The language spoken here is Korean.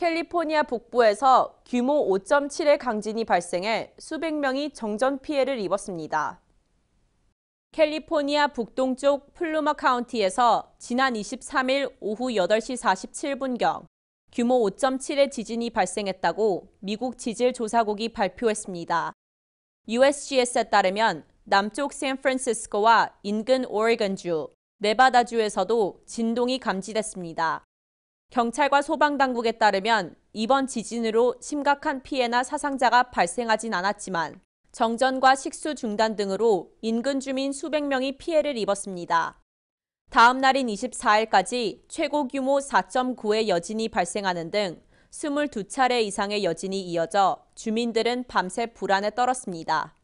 캘리포니아 북부에서 규모 5.7의 강진이 발생해 수백 명이 정전 피해를 입었습니다. 캘리포니아 북동쪽 플루머 카운티에서 지난 23일 오후 8시 47분경 규모 5.7의 지진이 발생했다고 미국 지질조사국이 발표했습니다. USGS에 따르면 남쪽 샌프란시스코와 인근 오레건주, 네바다주에서도 진동이 감지됐습니다. 경찰과 소방당국에 따르면 이번 지진으로 심각한 피해나 사상자가 발생하진 않았지만 정전과 식수 중단 등으로 인근 주민 수백 명이 피해를 입었습니다. 다음 날인 24일까지 최고 규모 4.9의 여진이 발생하는 등 22차례 이상의 여진이 이어져 주민들은 밤새 불안에 떨었습니다.